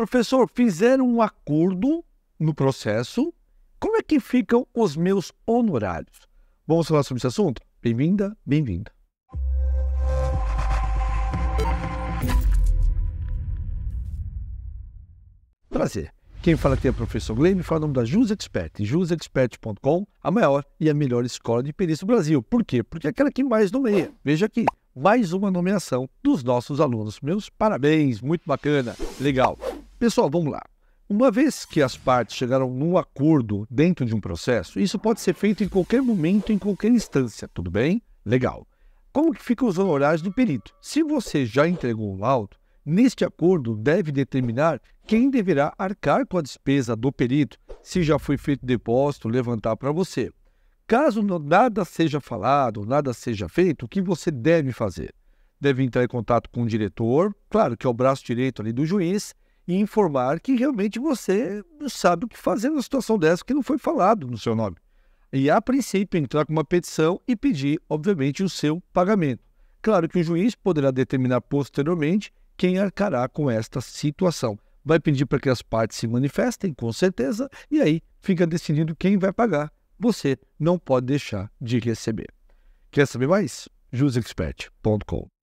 Professor, fizeram um acordo no processo. Como é que ficam os meus honorários? Vamos falar sobre esse assunto? Bem-vinda, bem-vinda. Prazer. Quem fala aqui é o professor Gleime, fala o nome da Jus Expert, jusexpert.com, a maior e a melhor escola de perícia do Brasil. Por quê? Porque é aquela que mais nomeia. Veja aqui, mais uma nomeação dos nossos alunos. Meus parabéns, muito bacana, legal. Pessoal, vamos lá. Uma vez que as partes chegaram num acordo dentro de um processo, isso pode ser feito em qualquer momento, em qualquer instância, tudo bem? Legal. Como que ficam os honorários do perito? Se você já entregou o laudo, neste acordo deve determinar quem deverá arcar com a despesa do perito, se já foi feito depósito, levantar para você. Caso nada seja falado, nada seja feito, o que você deve fazer? Deve entrar em contato com o diretor, claro que é o braço direito ali do juiz, e informar que realmente você não sabe o que fazer numa situação dessa, que não foi falado no seu nome. E, a princípio, entrar com uma petição e pedir, obviamente, o seu pagamento. Claro que o juiz poderá determinar posteriormente quem arcará com esta situação. Vai pedir para que as partes se manifestem, com certeza, e aí fica decidido quem vai pagar. Você não pode deixar de receber. Quer saber mais? jusexpert.com